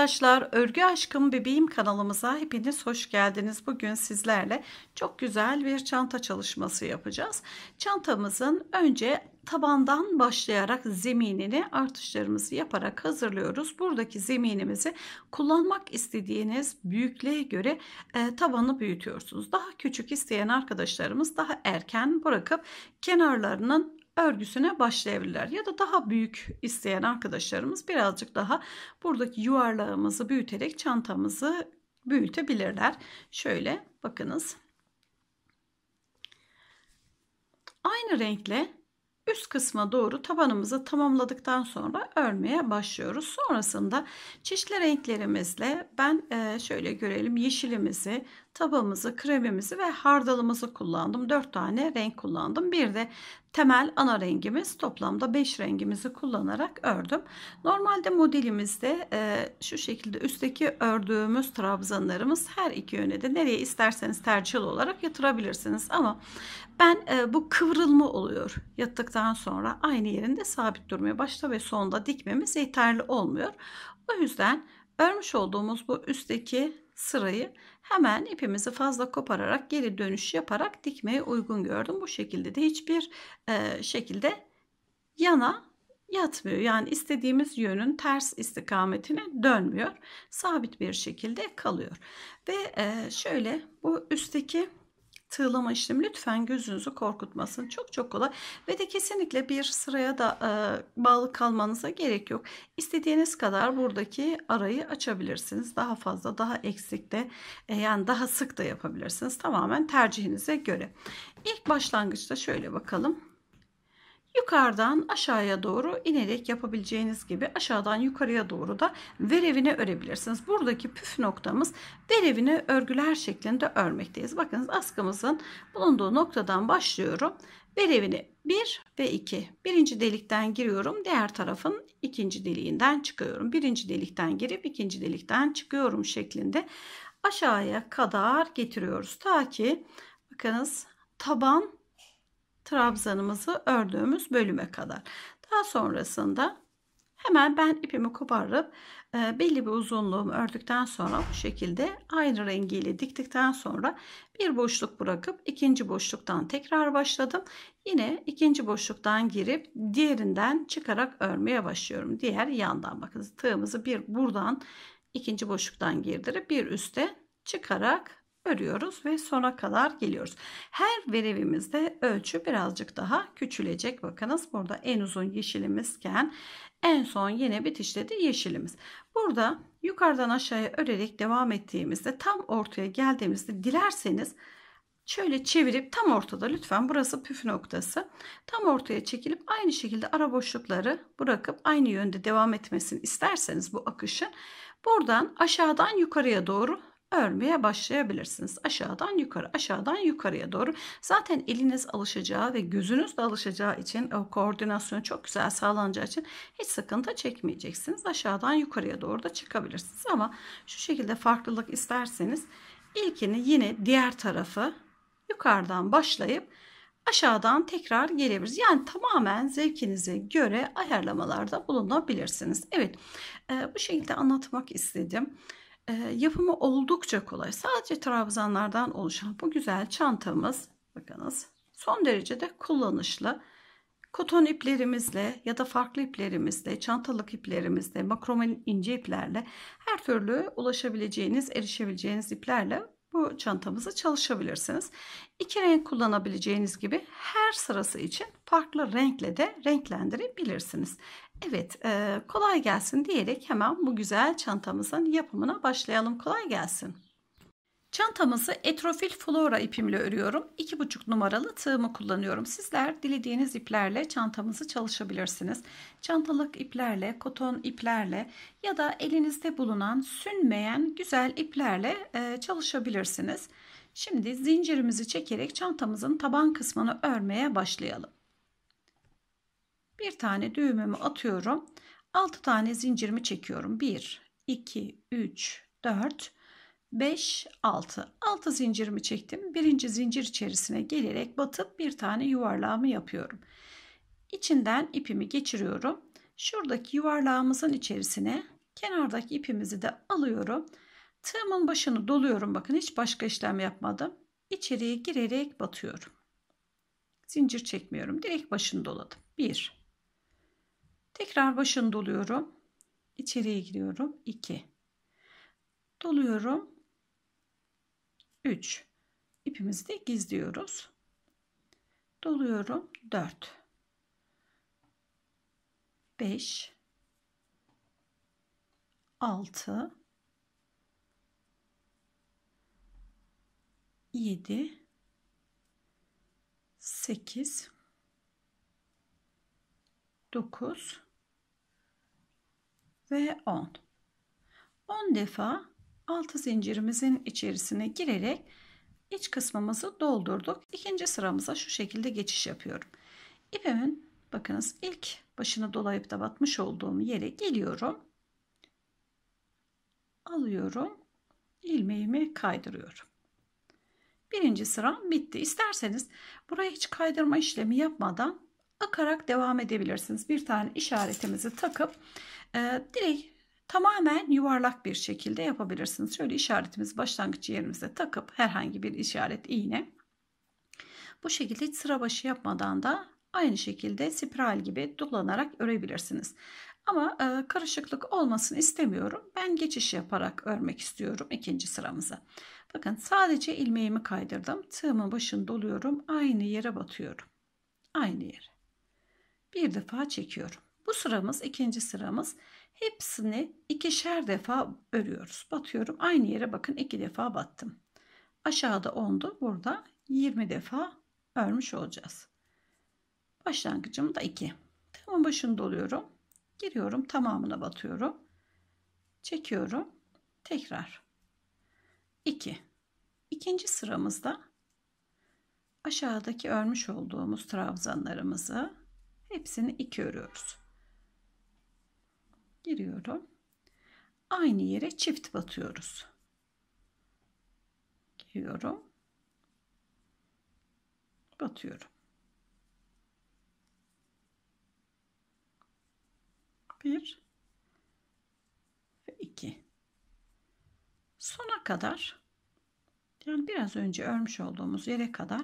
arkadaşlar Örgü Aşkım Bebeğim kanalımıza hepiniz hoş geldiniz. Bugün sizlerle çok güzel bir çanta çalışması yapacağız. Çantamızın önce tabandan başlayarak zeminini artışlarımızı yaparak hazırlıyoruz. Buradaki zeminimizi kullanmak istediğiniz büyüklüğe göre e, tabanı büyütüyorsunuz. Daha küçük isteyen arkadaşlarımız daha erken bırakıp kenarlarının örgüsüne başlayabilirler. Ya da daha büyük isteyen arkadaşlarımız birazcık daha buradaki yuvarlağımızı büyüterek çantamızı büyütebilirler. Şöyle bakınız. Aynı renkle üst kısma doğru tabanımızı tamamladıktan sonra örmeye başlıyoruz. Sonrasında çeşitli renklerimizle ben e, şöyle görelim yeşilimizi tabamızı, kremimizi ve hardalımızı kullandım. 4 tane renk kullandım. Bir de temel ana rengimiz toplamda 5 rengimizi kullanarak ördüm. Normalde modelimizde e, şu şekilde üstteki ördüğümüz trabzanlarımız her iki yöne de nereye isterseniz tercih olarak yatırabilirsiniz. Ama ben e, bu kıvrılma oluyor yattıktan sonra aynı yerinde sabit durmuyor. Başta ve sonda dikmemiz yeterli olmuyor. O yüzden örmüş olduğumuz bu üstteki sırayı Hemen ipimizi fazla kopararak geri dönüş yaparak dikmeye uygun gördüm. Bu şekilde de hiçbir e, şekilde yana yatmıyor. Yani istediğimiz yönün ters istikametine dönmüyor. Sabit bir şekilde kalıyor. Ve e, şöyle bu üstteki tığlama işlemi lütfen gözünüzü korkutmasın. Çok çok kolay ve de kesinlikle bir sıraya da e, bağlı kalmanıza gerek yok. İstediğiniz kadar buradaki arayı açabilirsiniz. Daha fazla, daha eksik de e, yani daha sık da yapabilirsiniz. Tamamen tercihinize göre. İlk başlangıçta şöyle bakalım. Yukarıdan aşağıya doğru inerek yapabileceğiniz gibi aşağıdan yukarıya doğru da verevine örebilirsiniz. Buradaki püf noktamız verevine örgüler şeklinde örmekteyiz. Bakınız askımızın bulunduğu noktadan başlıyorum. Verevini 1 ve 2. Birinci delikten giriyorum. Diğer tarafın ikinci deliğinden çıkıyorum. Birinci delikten girip ikinci delikten çıkıyorum şeklinde aşağıya kadar getiriyoruz. Ta ki bakınız taban trabzanımızı ördüğümüz bölüme kadar. Daha sonrasında hemen ben ipimi koparıp e, belli bir uzunluğumu ördükten sonra bu şekilde aynı rengiyle diktikten sonra bir boşluk bırakıp ikinci boşluktan tekrar başladım. Yine ikinci boşluktan girip diğerinden çıkarak örmeye başlıyorum. Diğer yandan bakın tığımızı bir buradan ikinci boşluktan girdirip bir üste çıkarak örüyoruz ve sona kadar geliyoruz. Her verevimizde ölçü birazcık daha küçülecek. Bakınız burada en uzun yeşilimizken en son yine bitişte de yeşilimiz. Burada yukarıdan aşağıya örerek devam ettiğimizde tam ortaya geldiğimizde dilerseniz şöyle çevirip tam ortada lütfen burası püf noktası. Tam ortaya çekilip aynı şekilde ara boşlukları bırakıp aynı yönde devam etmesini isterseniz bu akışın buradan aşağıdan yukarıya doğru örmeye başlayabilirsiniz. Aşağıdan yukarı, aşağıdan yukarıya doğru. Zaten eliniz alışacağı ve gözünüz de alışacağı için o koordinasyon çok güzel sağlanacağı için hiç sıkıntı çekmeyeceksiniz. Aşağıdan yukarıya doğru da çıkabilirsiniz ama şu şekilde farklılık isterseniz ilkini yine diğer tarafı yukarıdan başlayıp aşağıdan tekrar gelebiliriz. Yani tamamen zevkinize göre ayarlamalarda bulunabilirsiniz. Evet bu şekilde anlatmak istedim. Ee, yapımı oldukça kolay. Sadece trabzanlardan oluşan bu güzel çantamız bakınız son derecede kullanışlı. Koton iplerimizle ya da farklı iplerimizle, çantalık iplerimizle, makrome ince iplerle her türlü ulaşabileceğiniz, erişebileceğiniz iplerle bu çantamızı çalışabilirsiniz. İki renk kullanabileceğiniz gibi her sırası için farklı renkle de renklendirebilirsiniz. Evet, e, kolay gelsin diyerek hemen bu güzel çantamızın yapımına başlayalım. Kolay gelsin. Çantamızı etrofil flora ipimle örüyorum. 2,5 numaralı tığımı kullanıyorum. Sizler dilediğiniz iplerle çantamızı çalışabilirsiniz. Çantalık iplerle, koton iplerle ya da elinizde bulunan sünmeyen güzel iplerle e, çalışabilirsiniz. Şimdi zincirimizi çekerek çantamızın taban kısmını örmeye başlayalım. Bir tane düğümümü atıyorum. 6 tane zincirimi çekiyorum. 1, 2, 3, 4, 5, 6. 6 zincirimi çektim. Birinci zincir içerisine gelerek batıp bir tane yuvarlağımı yapıyorum. İçinden ipimi geçiriyorum. Şuradaki yuvarlağımızın içerisine kenardaki ipimizi de alıyorum. Tığımın başını doluyorum. Bakın hiç başka işlem yapmadım. İçeriye girerek batıyorum. Zincir çekmiyorum. Direkt başını doladım. 1 Tekrar başını doluyorum. İçeriye giriyorum. 2. Doluyorum. 3. İpimizi de gizliyoruz. Doluyorum. 4. 5. 6. 7. 8. 9 ve 10. 10 defa altı zincirimizin içerisine girerek iç kısmımızı doldurduk. İkinci sıramıza şu şekilde geçiş yapıyorum. İpimin bakınız ilk başını dolayıp da batmış olduğum yere geliyorum. Alıyorum. ilmeğimi kaydırıyorum. Birinci sıram bitti. İsterseniz buraya hiç kaydırma işlemi yapmadan akarak devam edebilirsiniz. Bir tane işaretimizi takıp e, direkt tamamen yuvarlak bir şekilde yapabilirsiniz. Şöyle işaretimiz başlangıç yerimize takıp herhangi bir işaret iğne. Bu şekilde hiç sıra başı yapmadan da aynı şekilde spiral gibi dolanarak örebilirsiniz. Ama e, karışıklık olmasını istemiyorum. Ben geçiş yaparak örmek istiyorum ikinci sıramızı. Bakın sadece ilmeğimi kaydırdım. Tığımın başını doluyorum. Aynı yere batıyorum. Aynı yere. Bir defa çekiyorum. Bu sıramız ikinci sıramız. Hepsini ikişer defa örüyoruz. Batıyorum. Aynı yere bakın iki defa battım. Aşağıda ondu Burada 20 defa örmüş olacağız. Başlangıcım da 2. Tamam başını doluyorum. Giriyorum. Tamamına batıyorum. Çekiyorum. Tekrar. 2. İkinci sıramızda aşağıdaki örmüş olduğumuz trabzanlarımızı hepsini 2 örüyoruz giriyorum. Aynı yere çift batıyoruz. Giriyorum. Batıyorum. Bir ve iki. Sona kadar yani biraz önce örmüş olduğumuz yere kadar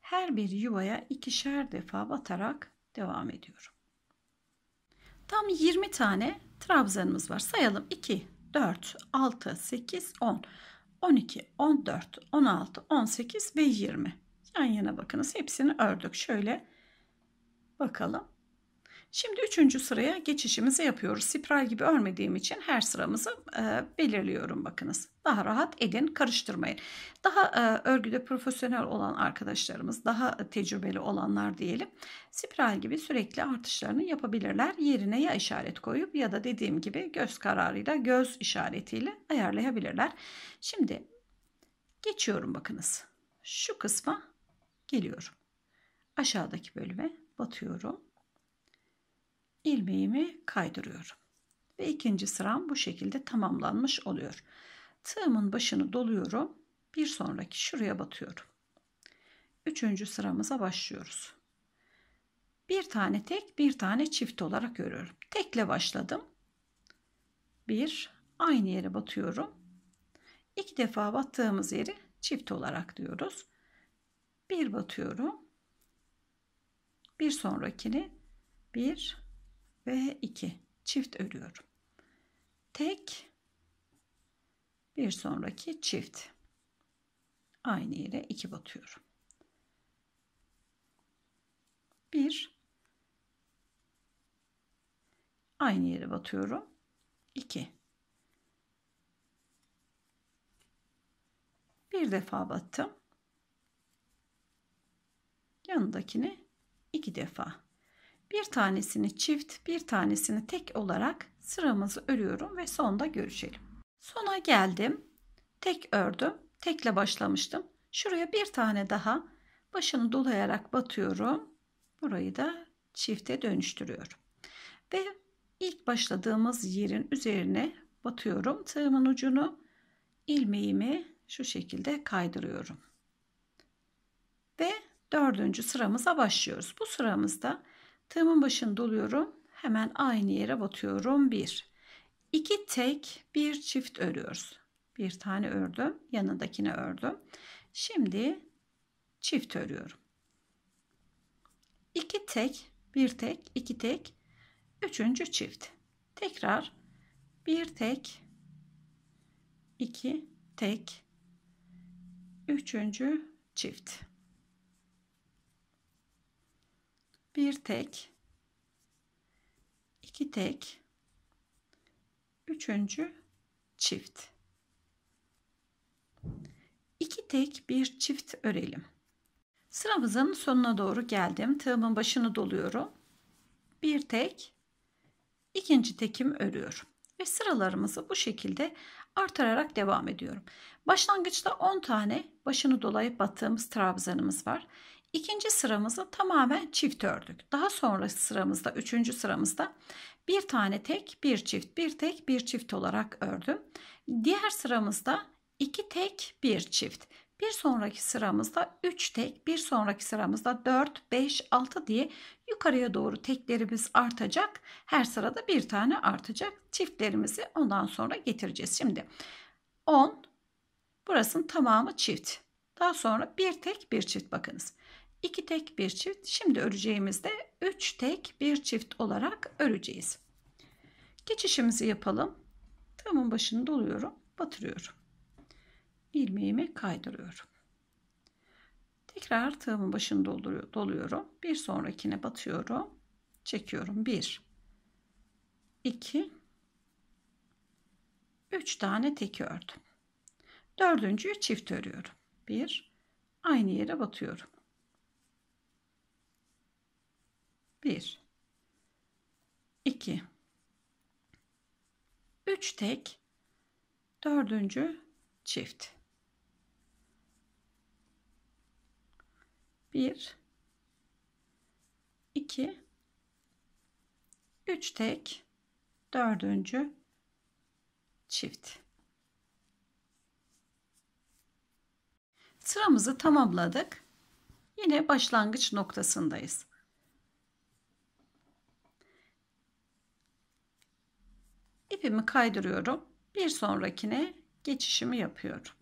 her bir yuvaya ikişer defa batarak devam ediyorum. Tam 20 tane trabzanımız var. Sayalım 2, 4, 6, 8, 10, 12, 14, 16, 18 ve 20. Yan yana bakınız hepsini ördük. Şöyle bakalım. Şimdi üçüncü sıraya geçişimizi yapıyoruz. Spiral gibi örmediğim için her sıramızı e, belirliyorum bakınız. Daha rahat edin karıştırmayın. Daha e, örgüde profesyonel olan arkadaşlarımız daha tecrübeli olanlar diyelim. Spiral gibi sürekli artışlarını yapabilirler. Yerine ya işaret koyup ya da dediğim gibi göz kararıyla göz işaretiyle ayarlayabilirler. Şimdi geçiyorum bakınız. Şu kısma geliyorum. Aşağıdaki bölüme batıyorum ilmeğimi kaydırıyorum. Ve ikinci sıram bu şekilde tamamlanmış oluyor. Tığımın başını doluyorum. Bir sonraki şuraya batıyorum. Üçüncü sıramıza başlıyoruz. Bir tane tek, bir tane çift olarak örüyorum. Tekle başladım. Bir, aynı yere batıyorum. İki defa battığımız yeri çift olarak diyoruz. Bir batıyorum. Bir sonrakini bir ve 2 çift örüyorum. Tek bir sonraki çift. Aynı yere 2 batıyorum. 1 aynı yere batıyorum. 2 bir defa battım. Yanındakini iki defa bir tanesini çift, bir tanesini tek olarak sıramızı örüyorum ve sonda görüşelim. Sona geldim. Tek ördüm. Tekle başlamıştım. Şuraya bir tane daha başını dolayarak batıyorum. Burayı da çifte dönüştürüyorum. Ve ilk başladığımız yerin üzerine batıyorum. Tığımın ucunu ilmeğimi şu şekilde kaydırıyorum. Ve dördüncü sıramıza başlıyoruz. Bu sıramızda Tığımın başını doluyorum. Hemen aynı yere batıyorum. 1. 2 tek bir çift örüyoruz. Bir tane ördüm. Yanındakini ördüm. Şimdi çift örüyorum. 2 tek, bir tek, iki tek, üçüncü çift. Tekrar bir tek, iki tek, üçüncü çift. bir tek iki tek üçüncü çift iki tek bir çift örelim sıramızın sonuna doğru geldim tığımın başını doluyorum bir tek ikinci tekim örüyorum ve sıralarımızı bu şekilde artırarak devam ediyorum. Başlangıçta 10 tane başını dolayıp battığımız trabzanımız var. İkinci sıramızı tamamen çift ördük. Daha sonra sıramızda, üçüncü sıramızda bir tane tek, bir çift, bir tek, bir çift olarak ördüm. Diğer sıramızda iki tek, bir çift. Bir sonraki sıramızda 3 tek, bir sonraki sıramızda 4, 5, 6 diye yukarıya doğru teklerimiz artacak. Her sırada bir tane artacak. Çiftlerimizi ondan sonra getireceğiz. Şimdi 10, burasının tamamı çift. Daha sonra bir tek, bir çift bakınız. 2 tek bir çift şimdi öreceğimizde 3 tek bir çift olarak öreceğiz. Geçişimizi yapalım. Tığımın başını doluyorum. Batırıyorum. İlmeğimi kaydırıyorum. Tekrar tığımın başını doluyorum. Bir sonrakine batıyorum. Çekiyorum. 1 2 3 tane tek ördüm. Dördüncüyü çift örüyorum. 1 aynı yere batıyorum. 1 2 3 tek dördüncü çift 1 2 3 tek dördüncü çift sıramızı tamamladık yine başlangıç noktasındayız ipimi kaydırıyorum. Bir sonrakine geçişimi yapıyorum.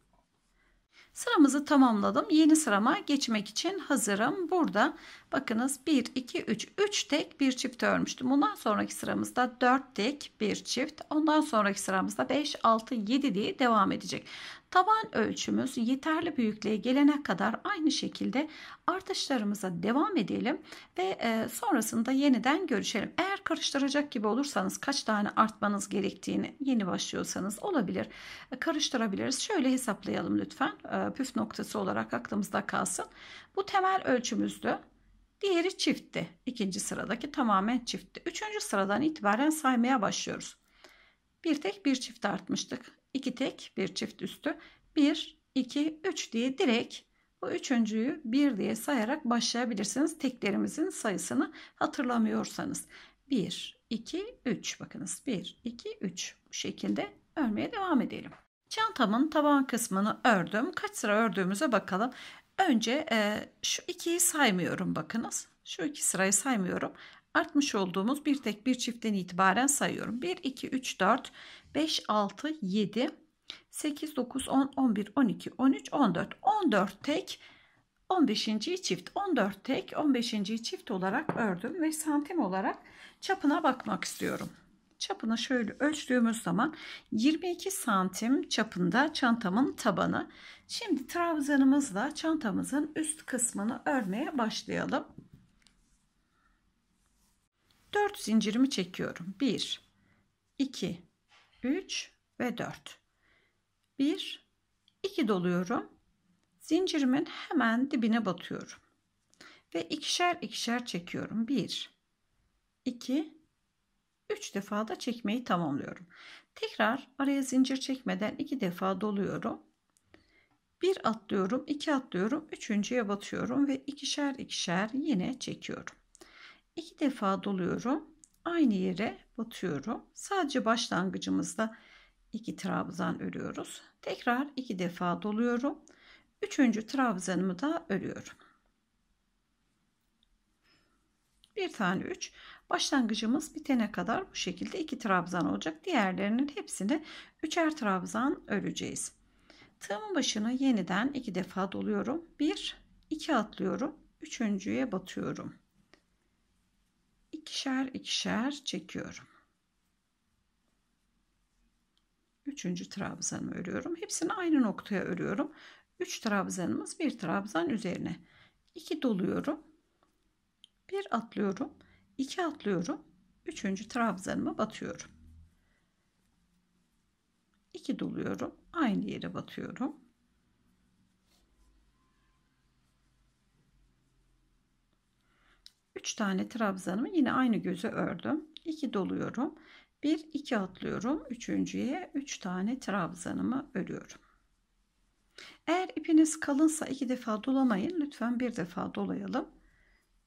Sıramızı tamamladım. Yeni sırama geçmek için hazırım. Burada bakınız 1 2 3 3 tek bir çift örmüştüm. Bundan sonraki sıramızda 4 tek bir çift. Ondan sonraki sıramızda 5 6 7 diye devam edecek. Taban ölçümüz yeterli büyüklüğe gelene kadar aynı şekilde artışlarımıza devam edelim ve e, sonrasında yeniden görüşelim. Eğer karıştıracak gibi olursanız kaç tane artmanız gerektiğini yeni başlıyorsanız olabilir. E, karıştırabiliriz. Şöyle hesaplayalım lütfen. E, püf noktası olarak aklımızda kalsın. Bu temel ölçümüzdü. Diğeri çiftti. İkinci sıradaki tamamen çiftti. Üçüncü sıradan itibaren saymaya başlıyoruz. Bir tek bir çift artmıştık. İki tek bir çift üstü. Bir, iki, üç diye direkt bu üçüncüyü bir diye sayarak başlayabilirsiniz. Teklerimizin sayısını hatırlamıyorsanız. Bir, iki, üç. Bakınız bir, iki, üç. Bu şekilde örmeye devam edelim. Çantamın taban kısmını ördüm. Kaç sıra ördüğümüze bakalım. Önce e, şu ikiyi saymıyorum bakınız. Şu iki sırayı saymıyorum artmış olduğumuz bir tek bir çiftten itibaren sayıyorum. 1, 2, 3, 4, 5, 6, 7, 8, 9, 10, 11, 12, 13, 14. 14 tek 15. çift 14 tek 15. çift olarak ördüm ve santim olarak çapına bakmak istiyorum. Çapını şöyle ölçtüğümüz zaman 22 santim çapında çantamın tabanı. Şimdi trabzanımızla çantamızın üst kısmını örmeye başlayalım. 4 zincirimi çekiyorum. 1 2 3 ve 4. 1 2 doluyorum. Zincirimin hemen dibine batıyorum. Ve ikişer ikişer çekiyorum. 1 2 3 defa da çekmeyi tamamlıyorum. Tekrar araya zincir çekmeden 2 defa doluyorum. 1 atlıyorum, 2 atlıyorum, 3.'ye batıyorum ve ikişer ikişer yine çekiyorum iki defa doluyorum. Aynı yere batıyorum. Sadece başlangıcımızda iki trabzan örüyoruz. Tekrar iki defa doluyorum. Üçüncü trabzanımı da örüyorum. Bir tane 3. Başlangıcımız bitene kadar bu şekilde iki trabzan olacak. Diğerlerinin hepsini üçer trabzan öreceğiz. Tığımın başına yeniden iki defa doluyorum. 1 2 atlıyorum. Üçüncüye batıyorum ikişer ikişer çekiyorum. Üçüncü trabzanımı örüyorum. Hepsini aynı noktaya örüyorum. Üç trabzanımız bir trabzan üzerine. İki doluyorum. Bir atlıyorum. iki atlıyorum. Üçüncü trabzanıma batıyorum. İki doluyorum. Aynı yere batıyorum. 3 tane trabzanımı yine aynı göze ördüm. 2 doluyorum. 1 2 atlıyorum. Üçüncüye 3 tane trabzanımı örüyorum. Eğer ipiniz kalınsa iki defa dolamayın. Lütfen bir defa dolayalım.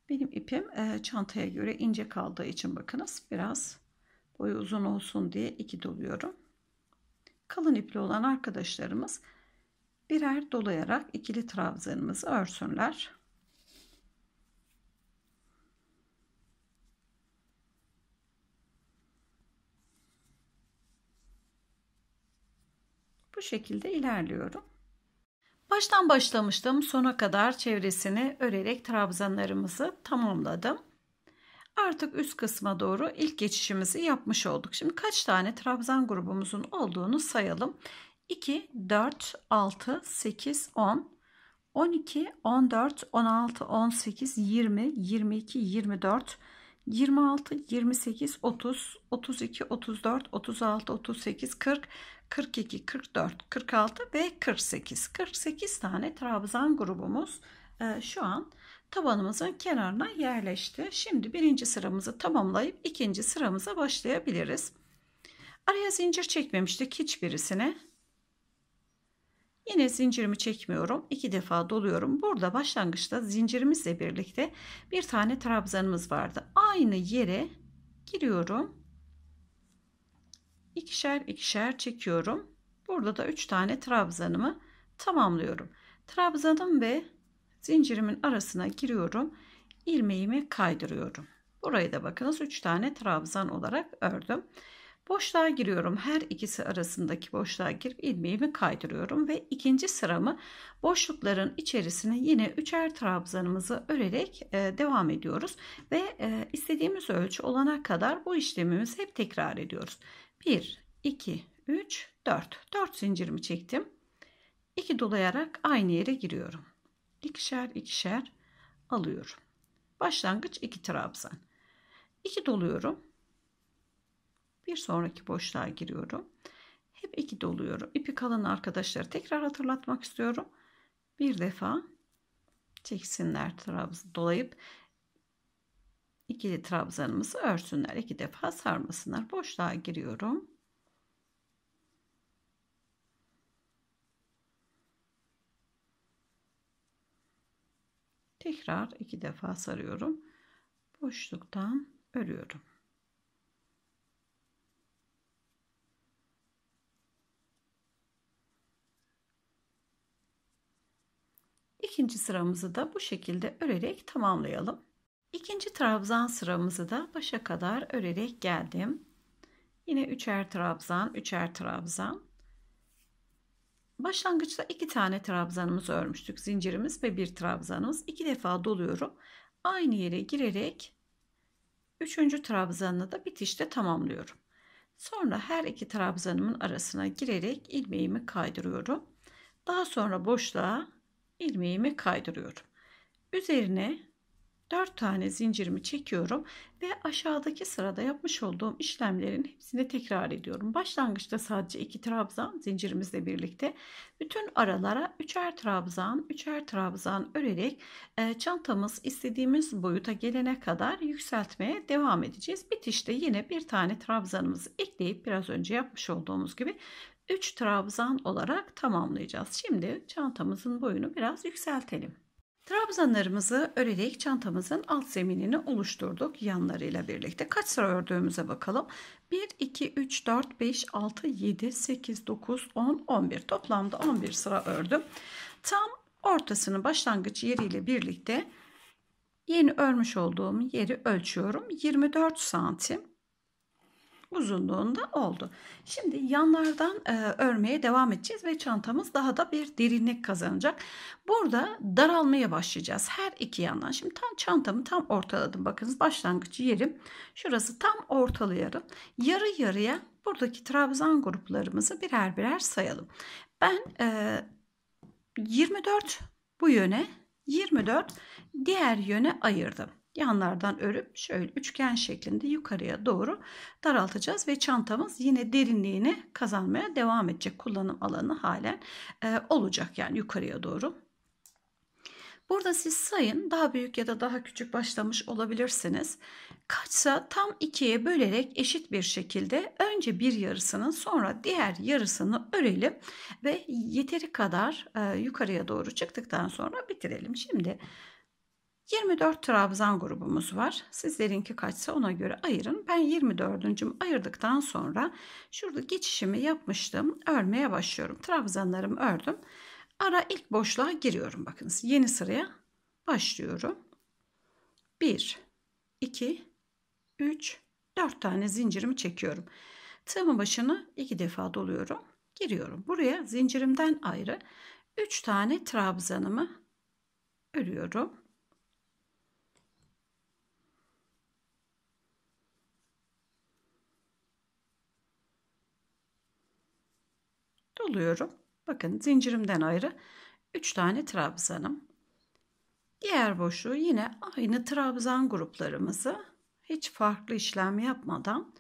Benim ipim e, çantaya göre ince kaldığı için bakınız biraz boyu uzun olsun diye iki doluyorum. Kalın ipli olan arkadaşlarımız birer dolayarak ikili trabzanımızı örsünler. Bu şekilde ilerliyorum. Baştan başlamıştım. Sona kadar çevresini örerek trabzanlarımızı tamamladım. Artık üst kısma doğru ilk geçişimizi yapmış olduk. Şimdi kaç tane trabzan grubumuzun olduğunu sayalım. 2, 4, 6, 8, 10, 12, 14, 16, 18, 20, 22, 24, 26, 28, 30, 32, 34, 36, 38, 40, 42, 44, 46 ve 48. 48 tane trabzan grubumuz e, şu an tabanımızın kenarına yerleşti. Şimdi birinci sıramızı tamamlayıp ikinci sıramıza başlayabiliriz. Araya zincir çekmemiştik hiçbirisine. Yine zincirimi çekmiyorum. iki defa doluyorum. Burada başlangıçta zincirimizle birlikte bir tane trabzanımız vardı. Aynı yere giriyorum ikişer ikişer çekiyorum. Burada da 3 tane trabzanımı tamamlıyorum. Trabzanım ve zincirimin arasına giriyorum. ilmeğimi kaydırıyorum. Burayı da bakınız 3 tane trabzan olarak ördüm. Boşluğa giriyorum. Her ikisi arasındaki boşluğa girip ilmeğimi kaydırıyorum ve ikinci sıramı boşlukların içerisine yine üçer trabzanımızı örerek e, devam ediyoruz ve e, istediğimiz ölçü olana kadar bu işlemimizi hep tekrar ediyoruz. 1, 2, 3, 4. 4 zincirimi çektim. 2 dolayarak aynı yere giriyorum. İkişer ikişer alıyorum. Başlangıç 2 trabzan. 2 doluyorum. Bir sonraki boşluğa giriyorum. Hep 2 doluyorum. İpi kalan arkadaşlara tekrar hatırlatmak istiyorum. Bir defa çeksinler trabzan dolayıp ikili trabzanımızı örsünler. iki defa sarmasınlar. Boşluğa giriyorum. Tekrar iki defa sarıyorum. Boşluktan örüyorum. İkinci sıramızı da bu şekilde örerek tamamlayalım. İkinci trabzan sıramızı da başa kadar örerek geldim. Yine üçer trabzan, üçer trabzan. Başlangıçta iki tane trabzanımız örmüştük. Zincirimiz ve bir trabzanımız. İki defa doluyorum. Aynı yere girerek üçüncü trabzanını da bitişte tamamlıyorum. Sonra her iki trabzanımın arasına girerek ilmeğimi kaydırıyorum. Daha sonra boşluğa ilmeğimi kaydırıyorum. Üzerine 4 tane zincirimi çekiyorum ve aşağıdaki sırada yapmış olduğum işlemlerin hepsini tekrar ediyorum. Başlangıçta sadece 2 trabzan zincirimizle birlikte bütün aralara 3'er trabzan, 3'er trabzan örerek e, çantamız istediğimiz boyuta gelene kadar yükseltmeye devam edeceğiz. Bitişte yine bir tane trabzanımızı ekleyip biraz önce yapmış olduğumuz gibi 3 trabzan olarak tamamlayacağız. Şimdi çantamızın boyunu biraz yükseltelim. Trabzanlarımızı örerek çantamızın alt zeminini oluşturduk yanlarıyla birlikte. Kaç sıra ördüğümüze bakalım. 1, 2, 3, 4, 5, 6, 7, 8, 9, 10, 11. Toplamda 11 sıra ördüm. Tam ortasının başlangıç yeriyle birlikte yeni örmüş olduğum yeri ölçüyorum. 24 santim uzunluğunda oldu. Şimdi yanlardan e, örmeye devam edeceğiz ve çantamız daha da bir derinlik kazanacak. Burada daralmaya başlayacağız her iki yandan. Şimdi tam çantamı tam ortaladım. Bakınız başlangıç yerim. Şurası tam ortalayarım. Yarı yarıya buradaki trabzan gruplarımızı birer birer sayalım. Ben e, 24 bu yöne 24 diğer yöne ayırdım yanlardan örüp şöyle üçgen şeklinde yukarıya doğru daraltacağız ve çantamız yine derinliğini kazanmaya devam edecek. Kullanım alanı halen e, olacak yani yukarıya doğru. Burada siz sayın daha büyük ya da daha küçük başlamış olabilirsiniz. Kaçsa tam ikiye bölerek eşit bir şekilde önce bir yarısını sonra diğer yarısını örelim ve yeteri kadar e, yukarıya doğru çıktıktan sonra bitirelim. Şimdi 24 trabzan grubumuz var. Sizlerinki kaçsa ona göre ayırın. Ben 24.'üm ayırdıktan sonra şurada geçişimi yapmıştım. Örmeye başlıyorum. Trabzanlarımı ördüm. Ara ilk boşluğa giriyorum. Bakınız yeni sıraya başlıyorum. 1, 2, 3, 4 tane zincirimi çekiyorum. Tığımın başını iki defa doluyorum. Giriyorum. Buraya zincirimden ayrı 3 tane trabzanımı örüyorum. doluyorum. Bakın zincirimden ayrı 3 tane trabzanım. Diğer boşluğu yine aynı trabzan gruplarımızı hiç farklı işlem yapmadan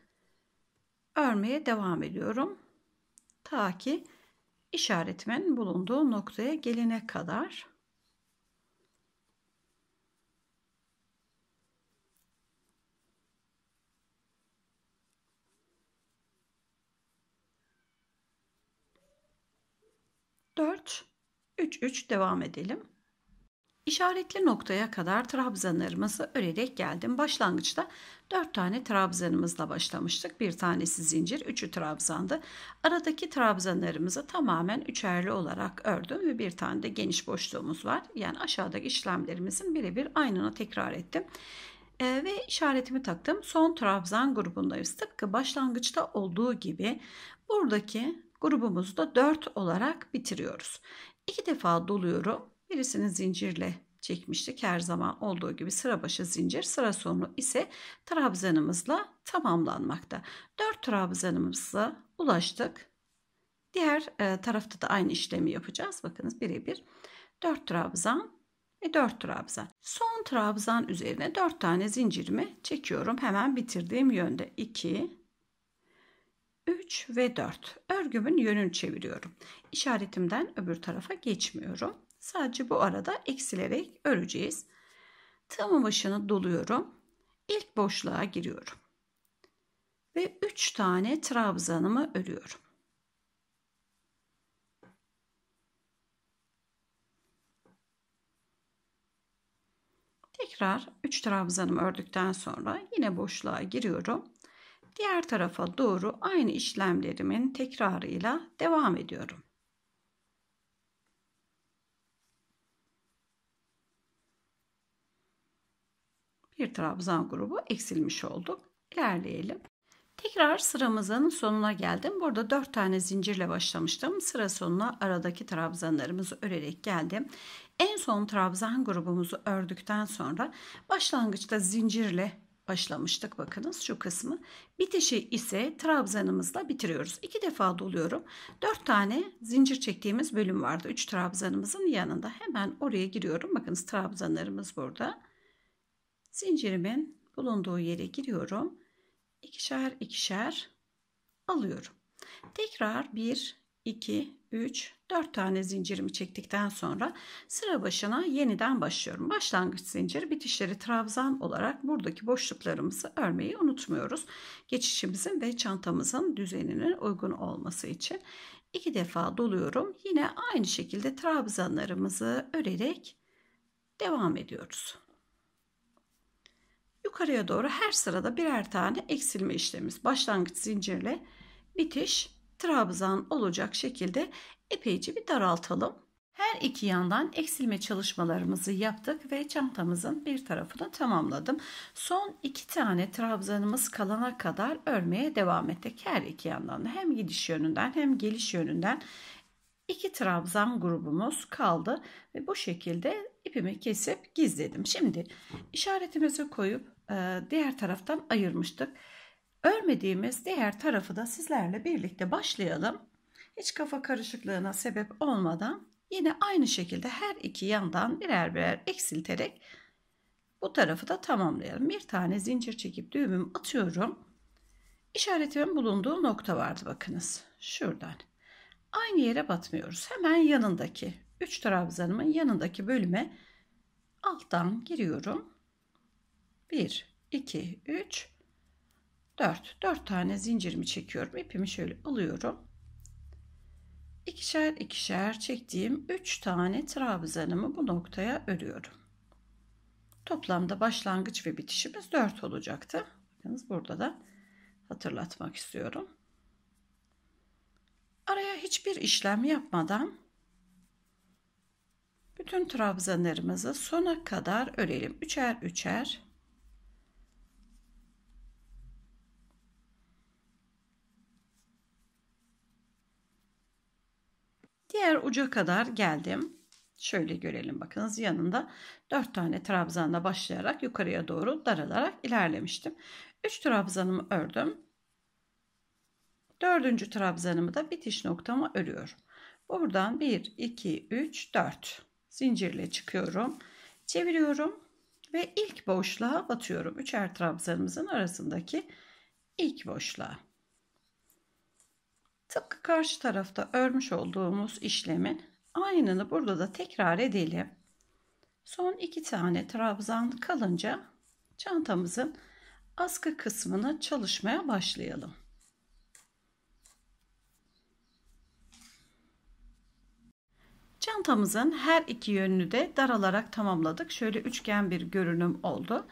örmeye devam ediyorum. Ta ki işaretimin bulunduğu noktaya gelene kadar. 4, 3, 3 devam edelim. İşaretli noktaya kadar trabzanlarımızı örerek geldim. Başlangıçta 4 tane trabzanımızla başlamıştık. Bir tanesi zincir, üçü trabzandı. Aradaki trabzanlarımızı tamamen üçerli olarak ördüm ve bir tane de geniş boşluğumuz var. Yani aşağıdaki işlemlerimizin birebir aynını tekrar ettim. Ee, ve işaretimi taktım. Son trabzan grubundayız. Tıpkı başlangıçta olduğu gibi buradaki da 4 olarak bitiriyoruz. 2 defa doluyorum. Birisini zincirle çekmiştik. Her zaman olduğu gibi sıra başı zincir, sıra sonu ise trabzanımızla tamamlanmakta. 4 trabzanımıza ulaştık. Diğer e, tarafta da aynı işlemi yapacağız. Bakınız birebir 4 trabzan ve 4 trabzan. Son trabzan üzerine 4 tane zincirimi çekiyorum. Hemen bitirdiğim yönde 2 3 ve 4. Örgümün yönünü çeviriyorum. İşaretimden öbür tarafa geçmiyorum. Sadece bu arada eksilerek öreceğiz. Tığımın başını doluyorum. İlk boşluğa giriyorum. Ve 3 tane trabzanımı örüyorum. Tekrar 3 trabzanımı ördükten sonra yine boşluğa giriyorum Diğer tarafa doğru aynı işlemlerimin tekrarıyla devam ediyorum. Bir trabzan grubu eksilmiş olduk. İlerleyelim. Tekrar sıramızın sonuna geldim. Burada 4 tane zincirle başlamıştım. Sıra sonuna aradaki trabzanlarımızı örerek geldim. En son trabzan grubumuzu ördükten sonra başlangıçta zincirle başlamıştık bakınız şu kısmı. Bitişi ise trabzanımızla bitiriyoruz. İki defa doluyorum. Dört tane zincir çektiğimiz bölüm vardı. Üç trabzanımızın yanında. Hemen oraya giriyorum. Bakınız trabzanlarımız burada. Zincirimin bulunduğu yere giriyorum. İkişer ikişer alıyorum. Tekrar 1, 2, 3, 4 tane zincirimi çektikten sonra sıra başına yeniden başlıyorum. Başlangıç zinciri bitişleri trabzan olarak buradaki boşluklarımızı örmeyi unutmuyoruz. Geçişimizin ve çantamızın düzeninin uygun olması için iki defa doluyorum. Yine aynı şekilde trabzanlarımızı örerek devam ediyoruz. Yukarıya doğru her sırada birer tane eksilme işlemimiz. Başlangıç zincirle bitiş trabzan olacak şekilde epeyce bir daraltalım. Her iki yandan eksilme çalışmalarımızı yaptık ve çantamızın bir tarafını tamamladım. Son iki tane trabzanımız kalana kadar örmeye devam ettik. Her iki yandan da hem gidiş yönünden hem geliş yönünden iki trabzan grubumuz kaldı. Ve bu şekilde ipimi kesip gizledim. Şimdi işaretimizi koyup e, diğer taraftan ayırmıştık. Örmediğimiz diğer tarafı da sizlerle birlikte başlayalım. Hiç kafa karışıklığına sebep olmadan yine aynı şekilde her iki yandan birer birer eksilterek bu tarafı da tamamlayalım. Bir tane zincir çekip düğümümü atıyorum. İşaretimin bulunduğu nokta vardı bakınız. Şuradan. Aynı yere batmıyoruz. Hemen yanındaki 3 trabzanımın yanındaki bölüme alttan giriyorum. 1, 2, 3 4. 4 tane zincirimi çekiyorum. ipimi şöyle alıyorum. İkişer ikişer çektiğim 3 tane trabzanımı bu noktaya örüyorum. Toplamda başlangıç ve bitişimiz 4 olacaktı. Bakınız burada da hatırlatmak istiyorum. Araya hiçbir işlem yapmadan bütün trabzanlarımızı sona kadar örelim. Üçer üçer Diğer uca kadar geldim. Şöyle görelim bakınız yanında 4 tane trabzanla başlayarak yukarıya doğru daralarak ilerlemiştim. 3 trabzanımı ördüm. 4. trabzanımı da bitiş noktama örüyorum. Buradan 1, 2, 3, 4 zincirle çıkıyorum. Çeviriyorum ve ilk boşluğa batıyorum. Üçer trabzanımızın arasındaki ilk boşluğa. Tıpkı karşı tarafta örmüş olduğumuz işlemin aynını burada da tekrar edelim. Son iki tane trabzan kalınca çantamızın askı kısmını çalışmaya başlayalım. Çantamızın her iki yönünü de daralarak tamamladık. Şöyle üçgen bir görünüm oldu.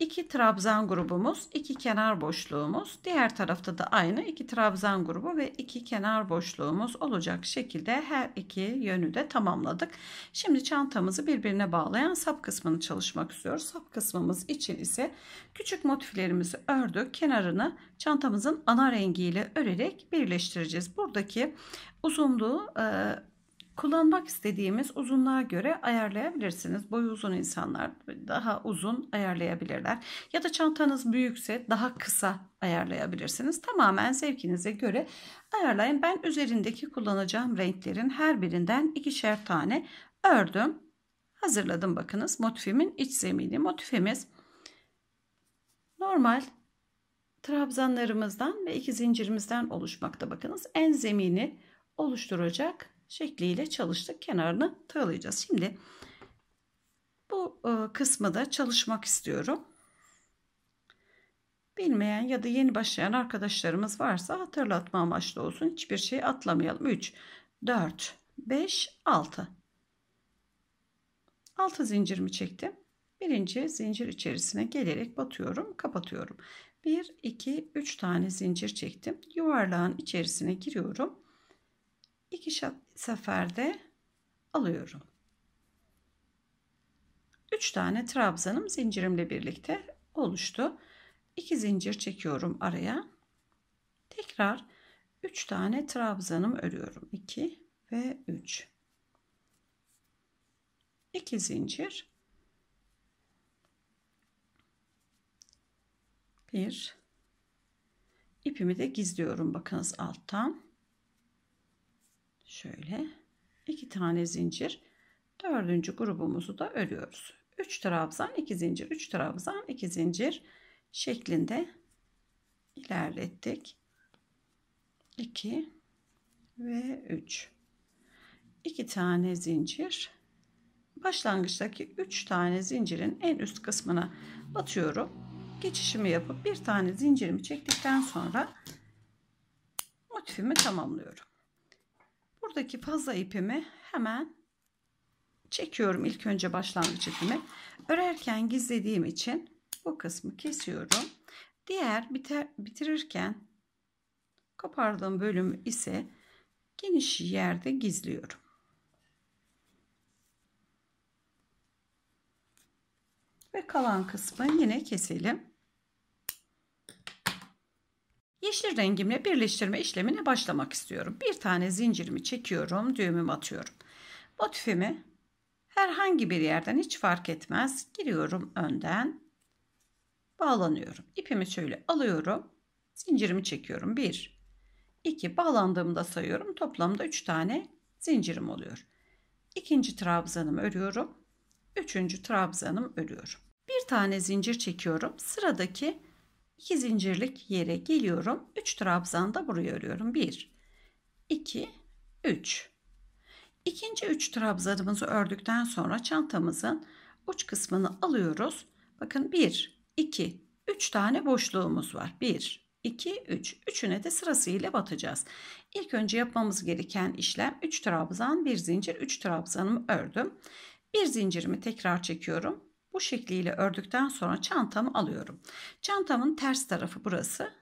2 trabzan grubumuz, 2 kenar boşluğumuz, diğer tarafta da aynı 2 trabzan grubu ve 2 kenar boşluğumuz olacak şekilde her iki yönü de tamamladık. Şimdi çantamızı birbirine bağlayan sap kısmını çalışmak istiyoruz. Sap kısmımız için ise küçük motiflerimizi ördük. Kenarını çantamızın ana rengiyle örerek birleştireceğiz. Buradaki uzunluğu e, Kullanmak istediğimiz uzunluğa göre ayarlayabilirsiniz. Boyu uzun insanlar daha uzun ayarlayabilirler. Ya da çantanız büyükse daha kısa ayarlayabilirsiniz. Tamamen zevkinize göre ayarlayın. Ben üzerindeki kullanacağım renklerin her birinden ikişer tane ördüm. Hazırladım bakınız motifimin iç zemini. Motifimiz normal trabzanlarımızdan ve iki zincirimizden oluşmakta bakınız. En zemini oluşturacak şekliyle çalıştık. Kenarını tığlayacağız. Şimdi bu e, kısmı da çalışmak istiyorum. Bilmeyen ya da yeni başlayan arkadaşlarımız varsa hatırlatma amaçlı olsun. Hiçbir şey atlamayalım. 3, 4, 5, 6. 6 zincirimi çektim. Birinci zincir içerisine gelerek batıyorum, kapatıyorum. 1, 2, 3 tane zincir çektim. Yuvarlağın içerisine giriyorum iki seferde alıyorum. 3 tane trabzanım zincirimle birlikte oluştu. 2 zincir çekiyorum araya. Tekrar 3 tane trabzanım örüyorum. 2 ve 3. 2 zincir. 1 İpimi de gizliyorum bakınız alttan. Şöyle iki tane zincir. Dördüncü grubumuzu da örüyoruz. 3 trabzan 2 zincir 3 trabzan 2 zincir şeklinde ilerlettik. 2 ve 3 2 tane zincir başlangıçtaki 3 tane zincirin en üst kısmına batıyorum geçişimi yapıp bir tane zincirimi çektikten sonra motifimi tamamlıyorum buradaki fazla ipimi hemen çekiyorum ilk önce başlangıç ipimi örerken gizlediğim için bu kısmı kesiyorum diğer biter, bitirirken kopardığım bölüm ise geniş yerde gizliyorum ve kalan kısmı yine keselim Yeşil rengimle birleştirme işlemine başlamak istiyorum. Bir tane zincirimi çekiyorum, düğümümü atıyorum. Motifimi herhangi bir yerden hiç fark etmez giriyorum önden. Bağlanıyorum. İpimi şöyle alıyorum. Zincirimi çekiyorum. 1 2 bağlandığımda sayıyorum. Toplamda 3 tane zincirim oluyor. İkinci trabzanımı örüyorum. Üçüncü trabzanımı örüyorum. Bir tane zincir çekiyorum. Sıradaki 2 zincirlik yere geliyorum. 3 da buraya örüyorum. 1 2 3 İkinci 3 trabzanımızı ördükten sonra çantamızın uç kısmını alıyoruz. Bakın 1 2 3 tane boşluğumuz var. 1 2 3 üçüne de sırasıyla batacağız. İlk önce yapmamız gereken işlem 3 trabzan, 1 zincir, 3 trabzanımı ördüm. Bir zincirimi tekrar çekiyorum. Bu şekliyle ördükten sonra çantamı alıyorum. Çantamın ters tarafı burası.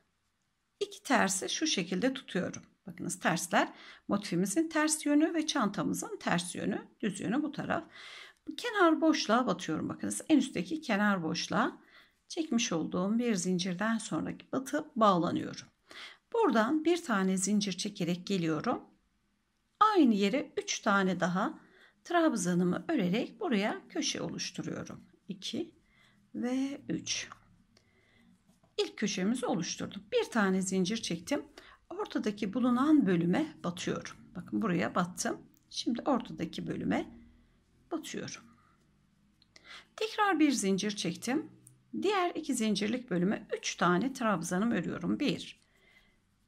İki tersi şu şekilde tutuyorum. Bakınız tersler motifimizin ters yönü ve çantamızın ters yönü. Düz yönü bu taraf. Kenar boşluğa batıyorum. Bakınız en üstteki kenar boşluğa çekmiş olduğum bir zincirden sonraki batıp bağlanıyorum. Buradan bir tane zincir çekerek geliyorum. Aynı yere 3 tane daha trabzanımı örerek buraya köşe oluşturuyorum. 2 ve 3. İlk köşemizi oluşturdum. Bir tane zincir çektim. Ortadaki bulunan bölüme batıyorum. Bakın buraya battım. Şimdi ortadaki bölüme batıyorum. Tekrar bir zincir çektim. Diğer iki zincirlik bölüme 3 tane trabzanım örüyorum. 1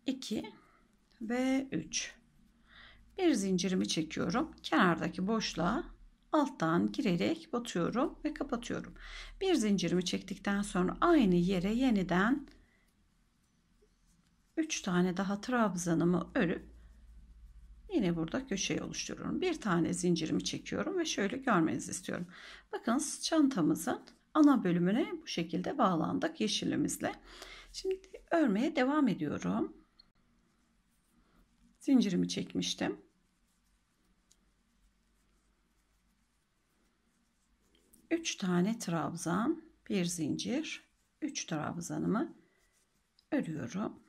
2 ve 3. Bir zincirimi çekiyorum. Kenardaki boşluğa alttan girerek batıyorum ve kapatıyorum. Bir zincirimi çektikten sonra aynı yere yeniden 3 tane daha trabzanımı örüp yine burada köşeyi oluşturuyorum. Bir tane zincirimi çekiyorum ve şöyle görmenizi istiyorum. Bakın çantamızın ana bölümüne bu şekilde bağlandık yeşilimizle. Şimdi örmeye devam ediyorum. Zincirimi çekmiştim. 3 tane trabzan, bir zincir, 3 trabzanımı örüyorum.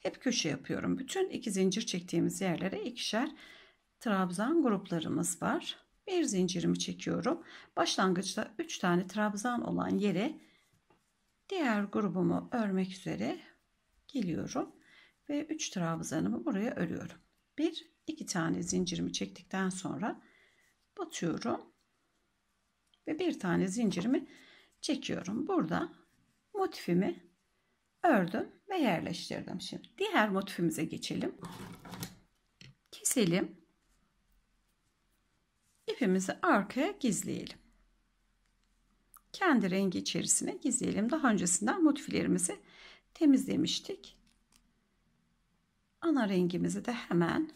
Hep köşe yapıyorum. Bütün iki zincir çektiğimiz yerlere ikişer trabzan gruplarımız var. Bir zincirimi çekiyorum. Başlangıçta 3 tane trabzan olan yere diğer grubumu örmek üzere geliyorum ve 3 trabzanımı buraya örüyorum. Bir iki tane zincirimi çektikten sonra batıyorum ve bir tane zincirimi çekiyorum. Burada motifimi ördüm ve yerleştirdim. Şimdi diğer motifimize geçelim. Keselim. İpimizi arkaya gizleyelim. Kendi rengi içerisine gizleyelim. Daha öncesinden motiflerimizi temizlemiştik. Ana rengimizi de hemen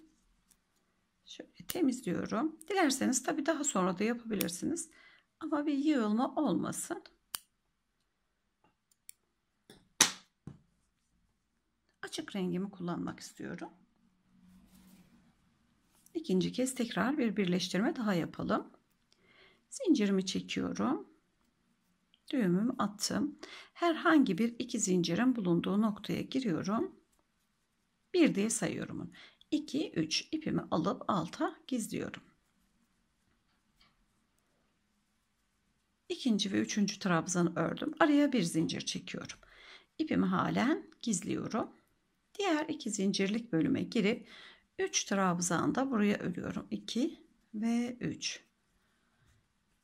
şöyle temizliyorum. Dilerseniz tabi daha sonra da yapabilirsiniz. Ama bir yığılma olmasın. Açık rengimi kullanmak istiyorum. İkinci kez tekrar bir birleştirme daha yapalım. Zincirimi çekiyorum. Düğümümü attım. Herhangi bir iki zincirin bulunduğu noktaya giriyorum. Bir diye sayıyorum. 2 3 ipimi alıp alta gizliyorum. ikinci ve üçüncü trabzanı ördüm. Araya bir zincir çekiyorum. İpimi halen gizliyorum. Diğer iki zincirlik bölüme girip 3 da buraya örüyorum. 2 ve 3.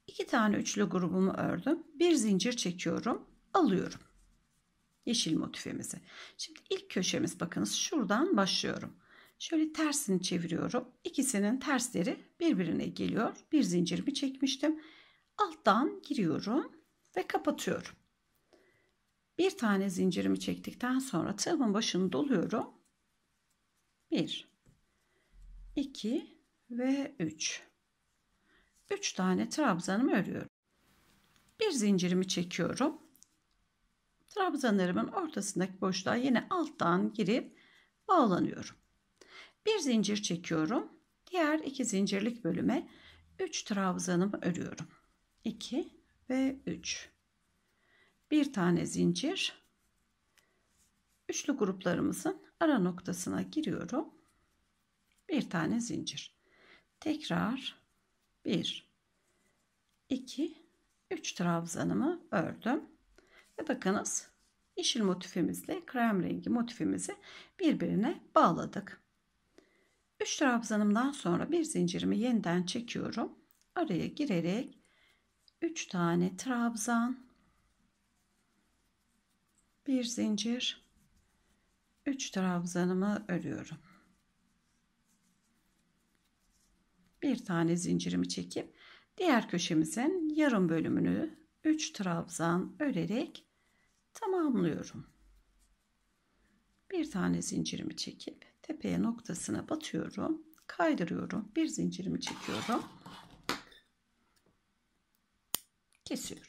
2 tane üçlü grubumu ördüm. Bir zincir çekiyorum. Alıyorum. Yeşil motifimizi. Şimdi ilk köşemiz bakınız şuradan başlıyorum. Şöyle tersini çeviriyorum. İkisinin tersleri birbirine geliyor. Bir zincirimi çekmiştim alttan giriyorum ve kapatıyorum. Bir tane zincirimi çektikten sonra tığımın başını doluyorum. 1 2 ve 3 3 tane trabzanımı örüyorum. Bir zincirimi çekiyorum. Trabzanlarımın ortasındaki boşluğa yine alttan girip bağlanıyorum. Bir zincir çekiyorum. Diğer iki zincirlik bölüme 3 trabzanımı örüyorum. 2 ve 3 bir tane zincir üçlü gruplarımızın ara noktasına giriyorum bir tane zincir tekrar 1 2 3 trabzanımı ördüm ve bakınız yeşil motifimizle krem rengi motifimizi birbirine bağladık 3 trabzanımdan sonra bir zincirimi yeniden çekiyorum araya girerek 3 tane trabzan, bir zincir, 3 trabzanımı örüyorum. Bir tane zincirimi çekip diğer köşemizin yarım bölümünü 3 trabzan örerek tamamlıyorum. Bir tane zincirimi çekip tepeye noktasına batıyorum, kaydırıyorum, bir zincirimi çekiyorum kesiyorum.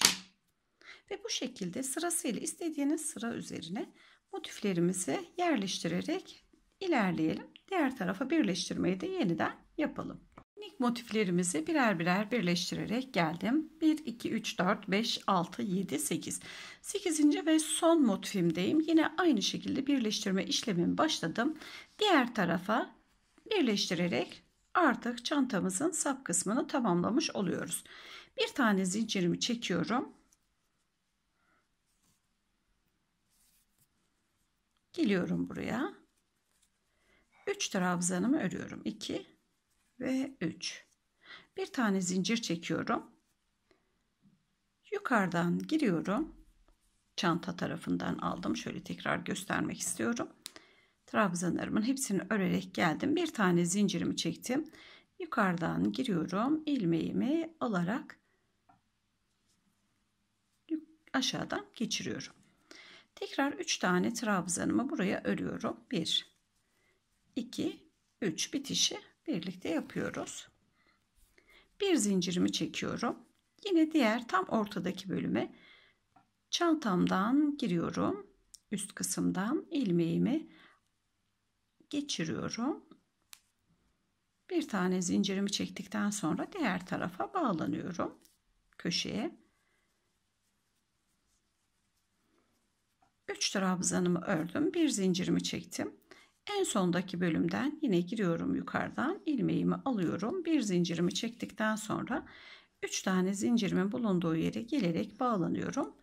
Ve bu şekilde sırasıyla istediğiniz sıra üzerine motiflerimizi yerleştirerek ilerleyelim. Diğer tarafa birleştirmeyi de yeniden yapalım. İlk motiflerimizi birer birer birleştirerek geldim. 1, 2, 3, 4, 5, 6, 7, 8. 8. ve son motifimdeyim. Yine aynı şekilde birleştirme işlemimi başladım. Diğer tarafa birleştirerek artık çantamızın sap kısmını tamamlamış oluyoruz. Bir tane zincirimi çekiyorum. Geliyorum buraya. 3 trabzanımı örüyorum. 2 ve 3. Bir tane zincir çekiyorum. Yukarıdan giriyorum. Çanta tarafından aldım. Şöyle tekrar göstermek istiyorum. Trabzanlarımın hepsini örerek geldim. Bir tane zincirimi çektim. Yukarıdan giriyorum. ilmeğimi alarak aşağıdan geçiriyorum. Tekrar 3 tane trabzanımı buraya örüyorum. 1 2 3 bitişi birlikte yapıyoruz. Bir zincirimi çekiyorum. Yine diğer tam ortadaki bölüme çantamdan giriyorum. Üst kısımdan ilmeğimi geçiriyorum. Bir tane zincirimi çektikten sonra diğer tarafa bağlanıyorum. Köşeye. 3 trabzanımı ördüm. Bir zincirimi çektim. En sondaki bölümden yine giriyorum yukarıdan. ilmeğimi alıyorum. Bir zincirimi çektikten sonra 3 tane zincirimin bulunduğu yere gelerek bağlanıyorum.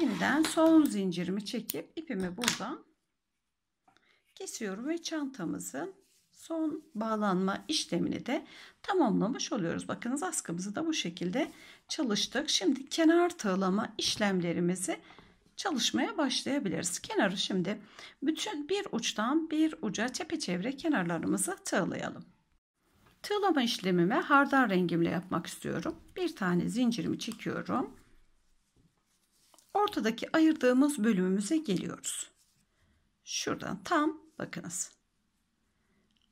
Yeniden son zincirimi çekip ipimi buradan kesiyorum ve çantamızın son bağlanma işlemini de tamamlamış oluyoruz. Bakınız askımızı da bu şekilde çalıştık. Şimdi kenar tığlama işlemlerimizi çalışmaya başlayabiliriz. Kenarı şimdi bütün bir uçtan bir uca çepeçevre kenarlarımızı tığlayalım. Tığlama işlemimi hardal rengimle yapmak istiyorum. Bir tane zincirimi çekiyorum. Ortadaki ayırdığımız bölümümüze geliyoruz. Şuradan tam bakınız.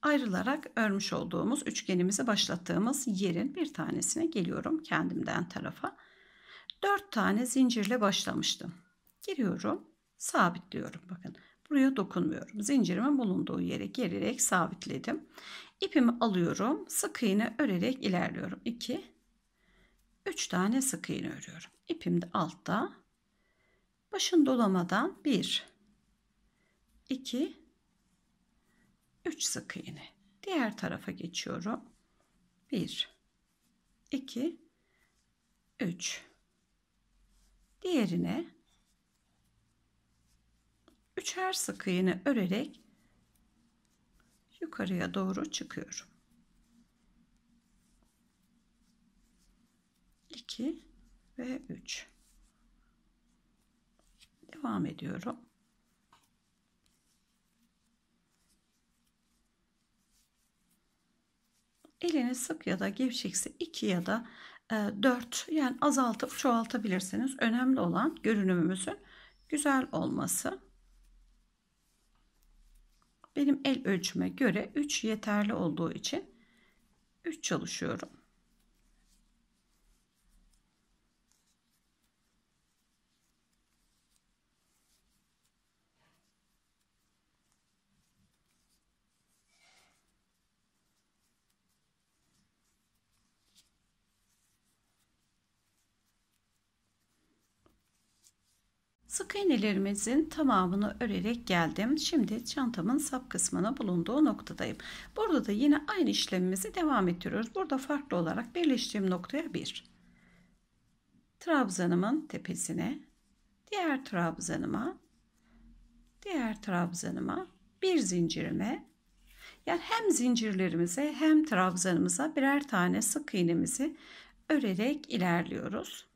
Ayrılarak örmüş olduğumuz üçgenimizi başlattığımız yerin bir tanesine geliyorum kendimden tarafa. 4 tane zincirle başlamıştım. Giriyorum. Sabitliyorum. Bakın buraya dokunmuyorum. Zincirimin bulunduğu yere gelerek sabitledim. İpimi alıyorum. Sık iğne örerek ilerliyorum. 2 3 tane sık iğne örüyorum. İpim de altta. Başın dolamadan 1 2 3 sık iğne. Diğer tarafa geçiyorum. 1 2 3 Diğerine üçer sık iğne örerek yukarıya doğru çıkıyorum. 2 ve 3 devam ediyorum. Eliniz sık ya da gevşekse 2 ya da 4 e, yani azaltıp çoğaltabilirsiniz. Önemli olan görünümümüzün güzel olması. Benim el ölçüme göre 3 yeterli olduğu için 3 çalışıyorum. Sık iğnelerimizin tamamını örerek geldim. Şimdi çantamın sap kısmına bulunduğu noktadayım. Burada da yine aynı işlemimizi devam ettiriyoruz. Burada farklı olarak birleştiğim noktaya bir. Trabzanımın tepesine, diğer trabzanıma, diğer trabzanıma, bir zincirime, yani hem zincirlerimize hem trabzanımıza birer tane sık iğnemizi örerek ilerliyoruz.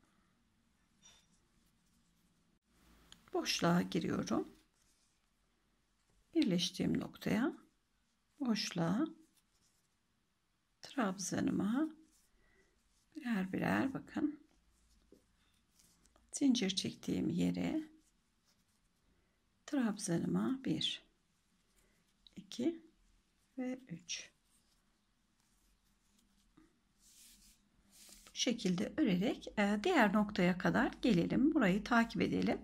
boşluğa giriyorum. Birleştiğim noktaya boşluğa trabzanıma birer birer bakın zincir çektiğim yere trabzanıma 1 2 ve 3 bu şekilde örerek e, diğer noktaya kadar gelelim burayı takip edelim